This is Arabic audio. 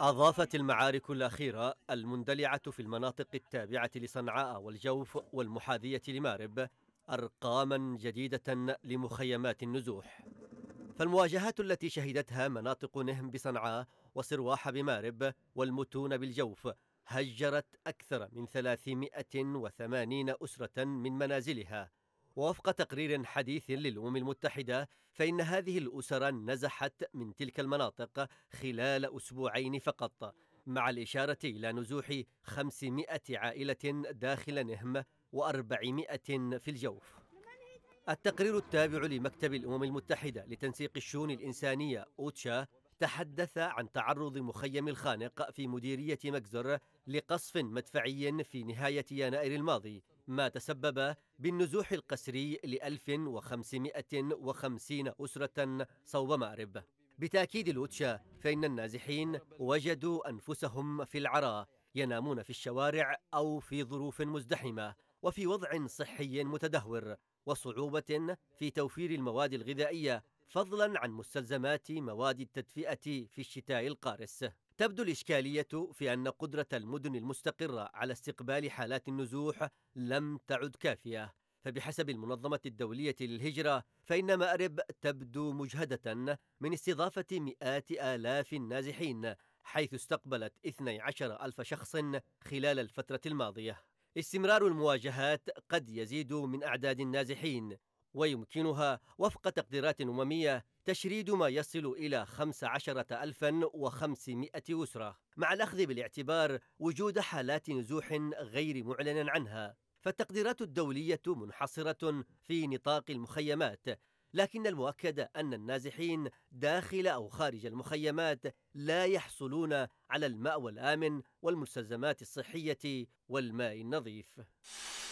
أضافت المعارك الأخيرة المندلعة في المناطق التابعة لصنعاء والجوف والمحاذية لمارب أرقاما جديدة لمخيمات النزوح فالمواجهات التي شهدتها مناطق نهم بصنعاء وصرواح بمارب والمتون بالجوف هجرت أكثر من 380 أسرة من منازلها ووفق تقرير حديث للأمم المتحدة فإن هذه الأسر نزحت من تلك المناطق خلال أسبوعين فقط مع الإشارة إلى نزوح 500 عائلة داخل نهم و400 في الجوف التقرير التابع لمكتب الأمم المتحدة لتنسيق الشؤون الإنسانية أوتشا تحدث عن تعرض مخيم الخانق في مديرية مجزر لقصف مدفعي في نهاية يناير الماضي ما تسبب بالنزوح القسري ل 1550 أسرة صوب مأرب بتأكيد الوتشا فإن النازحين وجدوا أنفسهم في العراء ينامون في الشوارع أو في ظروف مزدحمة وفي وضع صحي متدهور وصعوبة في توفير المواد الغذائية فضلا عن مستلزمات مواد التدفئة في الشتاء القارس تبدو الإشكالية في أن قدرة المدن المستقرة على استقبال حالات النزوح لم تعد كافية فبحسب المنظمة الدولية للهجرة فإن مأرب تبدو مجهدة من استضافة مئات آلاف النازحين حيث استقبلت 12 ألف شخص خلال الفترة الماضية استمرار المواجهات قد يزيد من أعداد النازحين ويمكنها وفق تقديرات أممية تشريد ما يصل إلى 15500 أسرة مع الأخذ بالاعتبار وجود حالات نزوح غير معلن عنها فالتقديرات الدولية منحصرة في نطاق المخيمات لكن المؤكد أن النازحين داخل أو خارج المخيمات لا يحصلون على المأوى الآمن والمستلزمات الصحية والماء النظيف